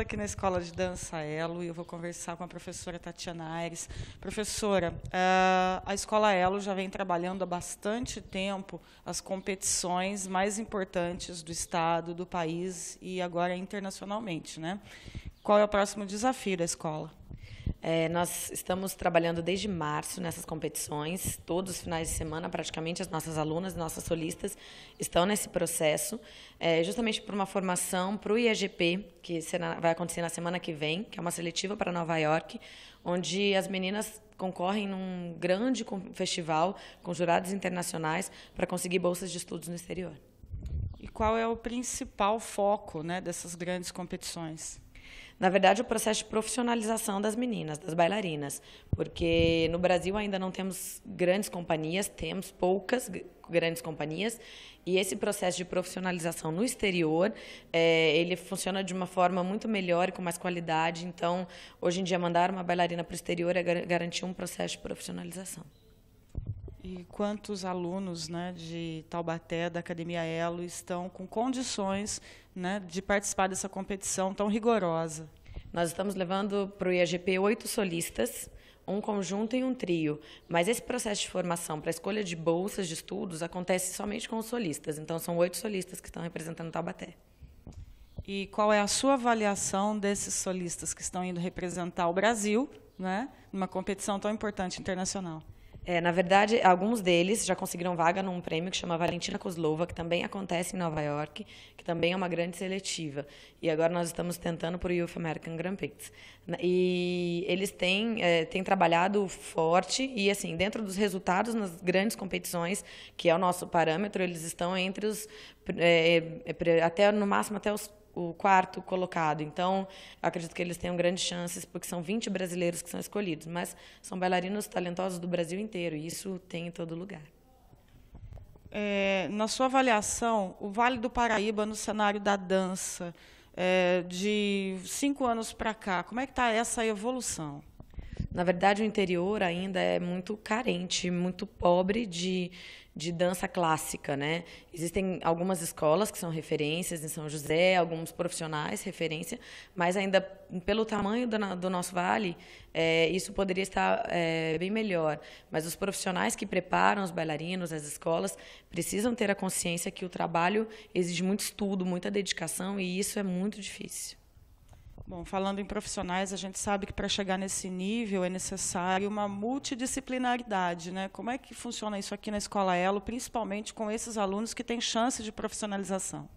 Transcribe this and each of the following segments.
aqui na Escola de Dança Elo e eu vou conversar com a professora Tatiana Aires. Professora, ah, a Escola Elo já vem trabalhando há bastante tempo as competições mais importantes do Estado, do país e agora internacionalmente. Né? Qual é o próximo desafio da escola? É, nós estamos trabalhando desde março nessas competições. Todos os finais de semana, praticamente, as nossas alunas, nossas solistas estão nesse processo, é, justamente por uma formação para o IEGP, que será, vai acontecer na semana que vem, que é uma seletiva para Nova York, onde as meninas concorrem num grande festival com jurados internacionais para conseguir bolsas de estudos no exterior. E qual é o principal foco né, dessas grandes competições? na verdade, o processo de profissionalização das meninas, das bailarinas, porque no Brasil ainda não temos grandes companhias, temos poucas grandes companhias, e esse processo de profissionalização no exterior, é, ele funciona de uma forma muito melhor e com mais qualidade, então, hoje em dia, mandar uma bailarina para o exterior é garantir um processo de profissionalização e quantos alunos né, de Taubaté, da Academia Elo, estão com condições né, de participar dessa competição tão rigorosa. Nós estamos levando para o IAGP oito solistas, um conjunto e um trio. Mas esse processo de formação para a escolha de bolsas de estudos acontece somente com os solistas. Então, são oito solistas que estão representando Taubaté. E qual é a sua avaliação desses solistas que estão indo representar o Brasil né, numa competição tão importante internacional? É, na verdade, alguns deles já conseguiram vaga num prêmio que chama Valentina Kozlova, que também acontece em Nova York, que também é uma grande seletiva. E agora nós estamos tentando para o Youth American Grand Prix. E eles têm, é, têm trabalhado forte e, assim, dentro dos resultados nas grandes competições, que é o nosso parâmetro, eles estão entre os, é, é, é até no máximo, até os o quarto colocado. Então, acredito que eles tenham grandes chances, porque são 20 brasileiros que são escolhidos, mas são bailarinos talentosos do Brasil inteiro, e isso tem em todo lugar. É, na sua avaliação, o Vale do Paraíba no cenário da dança, é, de cinco anos para cá, como é que está essa evolução? Na verdade, o interior ainda é muito carente, muito pobre de de dança clássica, né? Existem algumas escolas que são referências em São José, alguns profissionais referência, mas ainda pelo tamanho do, do nosso vale, é, isso poderia estar é, bem melhor. Mas os profissionais que preparam os bailarinos, as escolas, precisam ter a consciência que o trabalho exige muito estudo, muita dedicação e isso é muito difícil. Bom, falando em profissionais, a gente sabe que para chegar nesse nível é necessário uma multidisciplinaridade, né? Como é que funciona isso aqui na Escola Elo, principalmente com esses alunos que têm chance de profissionalização?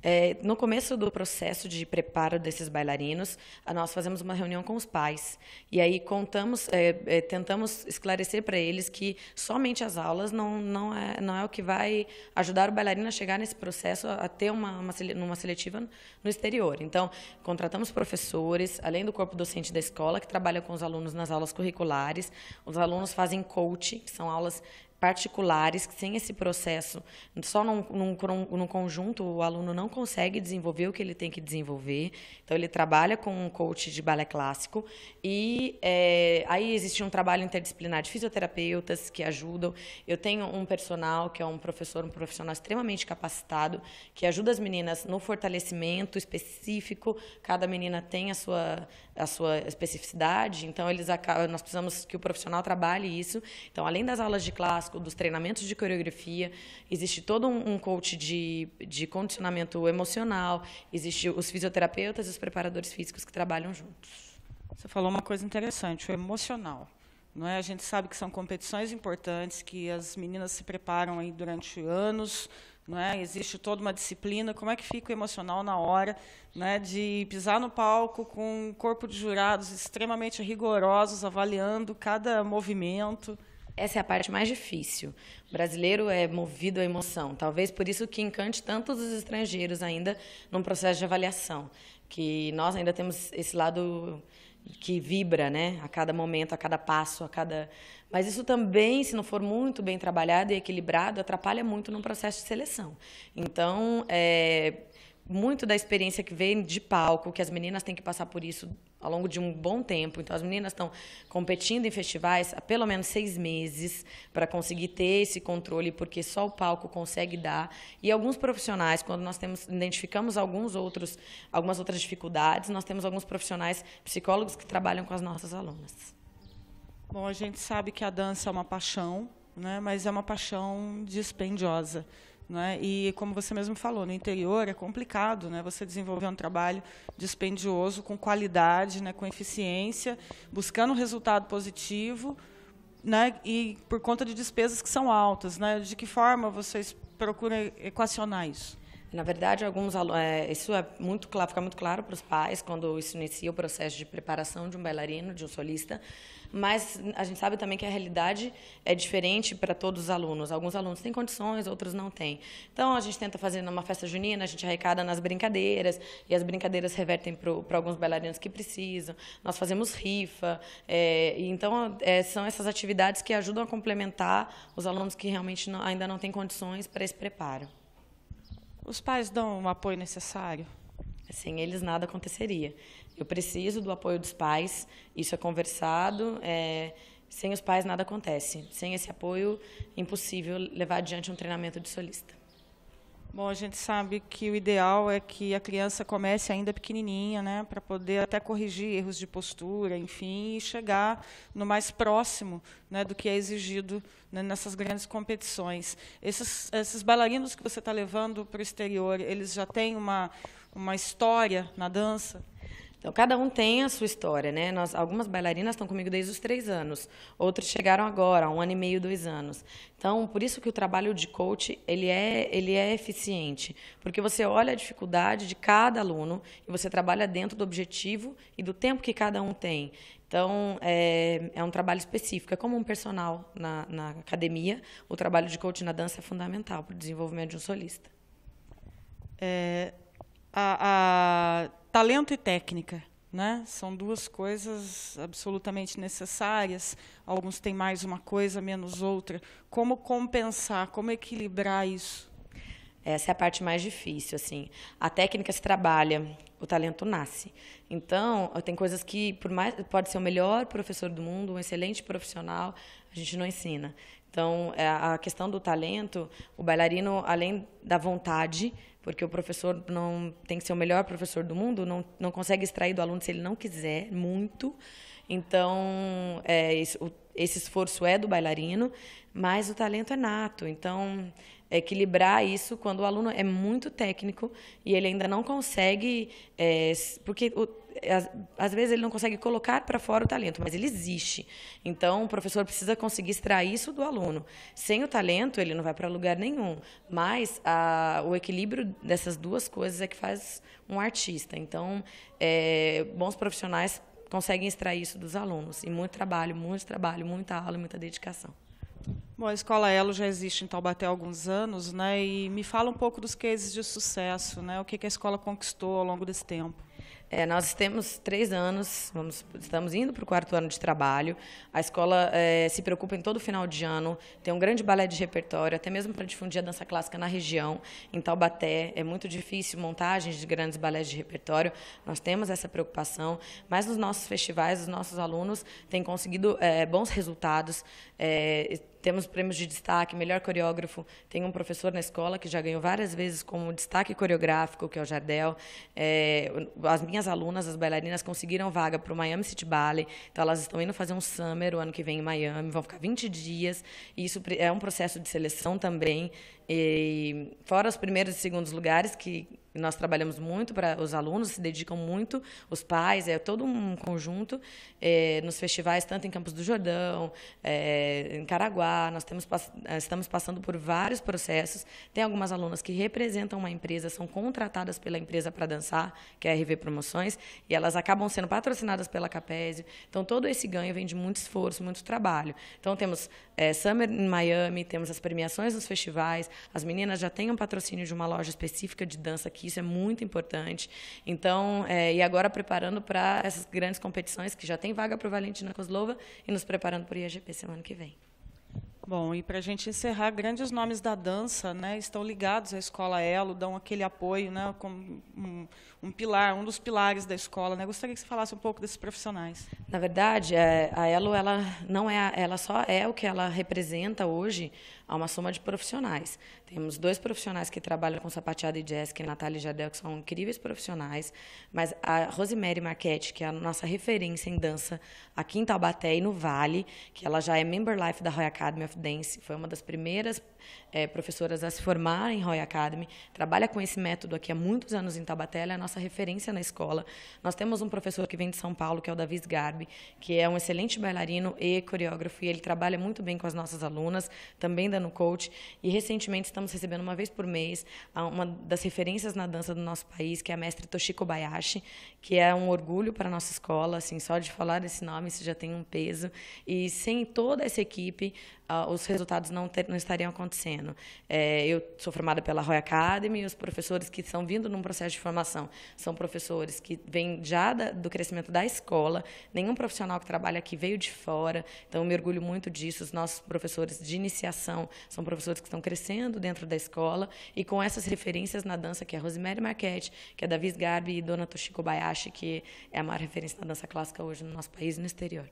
É, no começo do processo de preparo desses bailarinos, nós fazemos uma reunião com os pais e aí contamos, é, é, tentamos esclarecer para eles que somente as aulas não não é não é o que vai ajudar o bailarino a chegar nesse processo a ter uma uma, uma seletiva no exterior. Então contratamos professores, além do corpo docente da escola que trabalha com os alunos nas aulas curriculares, os alunos fazem coaching, que são aulas particulares, que sem esse processo, só num, num, num, conjunto, o aluno não consegue desenvolver o que ele tem que desenvolver. Então, ele trabalha com um coach de balé clássico. E é, aí existe um trabalho interdisciplinar de fisioterapeutas que ajudam. Eu tenho um personal, que é um professor, um profissional extremamente capacitado, que ajuda as meninas no fortalecimento específico. Cada menina tem a sua a sua especificidade, então eles acabam, nós precisamos que o profissional trabalhe isso. Então, além das aulas de clássico, dos treinamentos de coreografia, existe todo um, coach de, de condicionamento emocional, existe os fisioterapeutas e os preparadores físicos que trabalham juntos. Você falou uma coisa interessante, o emocional. Não é? A gente sabe que são competições importantes, que as meninas se preparam aí durante anos, né? Existe toda uma disciplina. Como é que fica o emocional na hora né? de pisar no palco com um corpo de jurados extremamente rigorosos, avaliando cada movimento? Essa é a parte mais difícil. O brasileiro é movido à emoção. Talvez por isso que encante tantos os estrangeiros ainda num processo de avaliação. Que nós ainda temos esse lado que vibra, né? A cada momento, a cada passo, a cada. Mas isso também, se não for muito bem trabalhado e equilibrado, atrapalha muito no processo de seleção. Então, é, muito da experiência que vem de palco, que as meninas têm que passar por isso ao longo de um bom tempo. Então, as meninas estão competindo em festivais há pelo menos seis meses para conseguir ter esse controle, porque só o palco consegue dar. E alguns profissionais, quando nós temos, identificamos alguns outros, algumas outras dificuldades, nós temos alguns profissionais psicólogos que trabalham com as nossas alunas. Bom, a gente sabe que a dança é uma paixão, né? mas é uma paixão dispendiosa. Né? E como você mesmo falou, no interior é complicado, né? Você desenvolver um trabalho dispendioso, com qualidade, né? Com eficiência, buscando um resultado positivo, né? E por conta de despesas que são altas, né? De que forma vocês procuram equacionar isso? Na verdade, alguns é, isso é muito claro, fica muito claro para os pais quando isso inicia o processo de preparação de um bailarino, de um solista, mas a gente sabe também que a realidade é diferente para todos os alunos. Alguns alunos têm condições, outros não têm. Então, a gente tenta fazer numa festa junina, a gente arrecada nas brincadeiras, e as brincadeiras revertem para alguns bailarinos que precisam. Nós fazemos rifa, é, então é, são essas atividades que ajudam a complementar os alunos que realmente não, ainda não têm condições para esse preparo os pais dão o apoio necessário? Sem assim, eles nada aconteceria. Eu preciso do apoio dos pais, isso é conversado. É, sem os pais nada acontece. Sem esse apoio, impossível levar adiante um treinamento de solista. Bom, a gente sabe que o ideal é que a criança comece ainda pequenininha, né, para poder até corrigir erros de postura, enfim, e chegar no mais próximo né, do que é exigido né, nessas grandes competições. Esses, esses bailarinos que você está levando para o exterior, eles já têm uma, uma história na dança? Então, cada um tem a sua história, né? Nós, algumas bailarinas estão comigo desde os três anos, outras chegaram agora, um ano e meio, dois anos. Então, por isso que o trabalho de coach ele é, ele é eficiente, porque você olha a dificuldade de cada aluno e você trabalha dentro do objetivo e do tempo que cada um tem. Então, é, é um trabalho específico. É como um personal na, na academia, o trabalho de coach na dança é fundamental para o desenvolvimento de um solista. É, a, a talento e técnica. Né? São duas coisas absolutamente necessárias. Alguns têm mais uma coisa, menos outra. Como compensar, como equilibrar isso? Essa é a parte mais difícil, assim. A técnica se trabalha, o talento nasce. Então, tem coisas que, por mais pode ser o melhor professor do mundo, um excelente profissional, a gente não ensina. Então, é, a questão do talento, o bailarino, além da vontade, porque o professor não tem que ser o melhor professor do mundo, não, não consegue extrair do aluno se ele não quiser muito. Então, é, esse, o, esse esforço é do bailarino, mas o talento é nato. Então, equilibrar isso quando o aluno é muito técnico e ele ainda não consegue, é, porque o, as, às, vezes ele não consegue colocar para fora o talento, mas ele existe. Então o professor precisa conseguir extrair isso do aluno. Sem o talento ele não vai para lugar nenhum. Mas a, o equilíbrio dessas duas coisas é que faz um artista. Então é, bons profissionais conseguem extrair isso dos alunos e muito trabalho, muito trabalho, muita aula, muita dedicação. Bom, a Escola Elo já existe em Taubaté há alguns anos, né? E me fala um pouco dos cases de sucesso, né? O que, que a escola conquistou ao longo desse tempo. É, nós temos três anos, vamos, estamos indo para o quarto ano de trabalho. A escola é, se preocupa em todo final de ano, tem um grande balé de repertório, até mesmo para difundir a dança clássica na região. Em Taubaté é muito difícil montagens de grandes balés de repertório, nós temos essa preocupação, mas nos nossos festivais, os nossos alunos têm conseguido é, bons resultados é, temos prêmios de destaque, melhor coreógrafo. Tem um professor na escola que já ganhou várias vezes como destaque coreográfico, que é o Jardel. É, as minhas alunas, as bailarinas, conseguiram vaga para o Miami City Ballet. Então, elas estão indo fazer um summer o ano que vem em Miami. Vão ficar 20 dias. E isso é um processo de seleção também. E fora os primeiros e segundos lugares que nós trabalhamos muito para os alunos, se dedicam muito, os pais, é todo um conjunto é, nos festivais, tanto em Campos do Jordão, é, em Caraguá, nós temos, eh, estamos passando por vários processos. Tem algumas alunas que representam uma empresa, são contratadas pela empresa para dançar, que é a RV Promoções, e elas acabam sendo patrocinadas pela Capese Então todo esse ganho vem de muito esforço, muito trabalho. Então temos é, Summer em Miami, temos as premiações nos festivais, as meninas já têm um patrocínio de uma loja específica de dança aqui, isso é muito importante. Então, é, e agora preparando para essas grandes competições que já tem vaga para o Valentina Kozlova e nos preparando para o IAGP semana que vem. Bom, e para a gente encerrar, grandes nomes da dança né, estão ligados à Escola Elo, dão aquele apoio, né, com um pilar, um dos pilares da escola. Né? Gostaria que você falasse um pouco desses profissionais. Na verdade, é, a Elo ela não é, ela só é o que ela representa hoje a uma soma de profissionais. Temos dois profissionais que trabalham com sapateado e jazz, que é a Natália e Jadel, que são incríveis profissionais, mas a Rosemary Marquette, que é a nossa referência em dança aqui em Taubaté e no Vale, que ela já é member life da Royal Academy of Dance, foi uma das primeiras é, professoras a se formar em Roy Academy, trabalha com esse método aqui há muitos anos em Tabatela, é a nossa referência na escola. Nós temos um professor que vem de São Paulo, que é o Davi Garbi, que é um excelente bailarino e coreógrafo, e ele trabalha muito bem com as nossas alunas, também dando coach, e recentemente estamos recebendo uma vez por mês uma das referências na dança do nosso país, que é a mestre Toshiko Bayashi, que é um orgulho para a nossa escola, assim, só de falar desse nome isso já tem um peso, e sem toda essa equipe, uh, os resultados não, ter, não estariam acontecendo acontecendo. É, eu sou formada pela Roy Academy, e os professores que estão vindo num processo de formação são professores que vêm já da, do crescimento da escola, nenhum profissional que trabalha aqui veio de fora, então eu me orgulho muito disso. Os nossos professores de iniciação são professores que estão crescendo dentro da escola e com essas referências na dança, que é Rosemary Marquette, que é Davis Garbi e Dona Toshiko Bayashi, que é a maior referência na dança clássica hoje no nosso país e no exterior.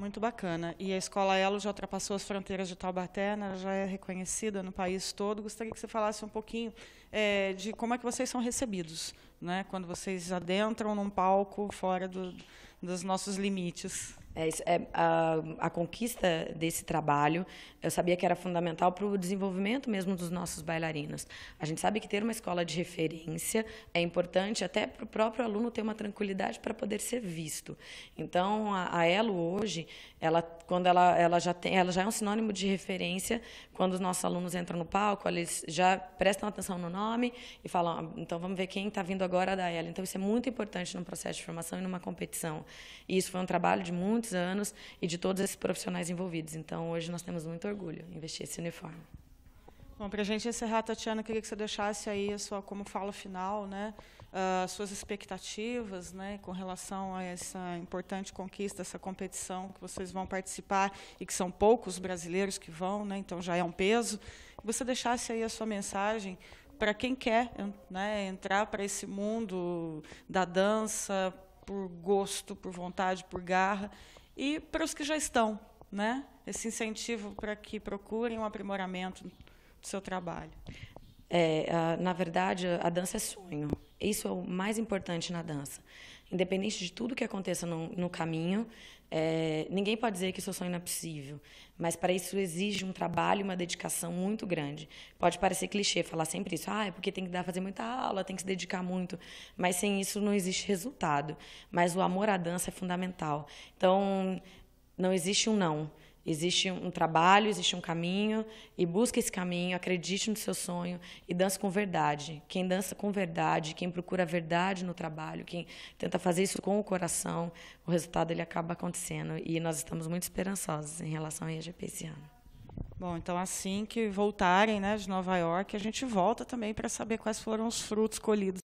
Muito bacana. E a escola Elo já ultrapassou as fronteiras de Taubaté, né? já é reconhecida no país todo. Gostaria que você falasse um pouquinho é, de como é que vocês são recebidos, né? quando vocês adentram num palco fora do, dos nossos limites. É, é a, a, conquista desse trabalho, eu sabia que era fundamental para o desenvolvimento mesmo dos nossos bailarinos. A gente sabe que ter uma escola de referência é importante até para o próprio aluno ter uma tranquilidade para poder ser visto. Então, a, a Elo hoje, ela, quando ela, ela, já tem, ela já é um sinônimo de referência quando os nossos alunos entram no palco, eles já prestam atenção no nome e falam, ah, então vamos ver quem está vindo agora da Elo. Então, isso é muito importante num processo de formação e numa competição. E isso foi um trabalho de muitos anos e de todos esses profissionais envolvidos. Então, hoje nós temos muito orgulho em vestir esse uniforme. Bom, para a gente encerrar, Tatiana, queria que você deixasse aí a sua, como fala final, né, ah, as suas expectativas né, com relação a essa importante conquista, essa competição que vocês vão participar e que são poucos brasileiros que vão, né, então já é um peso. Que você deixasse aí a sua mensagem para quem quer né, entrar para esse mundo da dança, por gosto, por vontade, por garra, e para os que já estão, né? Esse incentivo para que procurem um aprimoramento do seu trabalho. É, a, na verdade, a dança é sonho. Isso é o mais importante na dança independente de tudo que aconteça no, no caminho, é, ninguém pode dizer que seu sonho não é possível, mas para isso exige um trabalho, uma dedicação muito grande. Pode parecer clichê falar sempre isso, ah, é porque tem que dar fazer muita aula, tem que se dedicar muito, mas sem isso não existe resultado. Mas o amor à dança é fundamental. Então, não existe um não. Existe um trabalho, existe um caminho e busca esse caminho, acredite no seu sonho e dança com verdade. Quem dança com verdade, quem procura a verdade no trabalho, quem tenta fazer isso com o coração, o resultado ele acaba acontecendo e nós estamos muito esperançosos em relação à IGP esse ano. Bom, então assim que voltarem, né, de Nova York, a gente volta também para saber quais foram os frutos colhidos.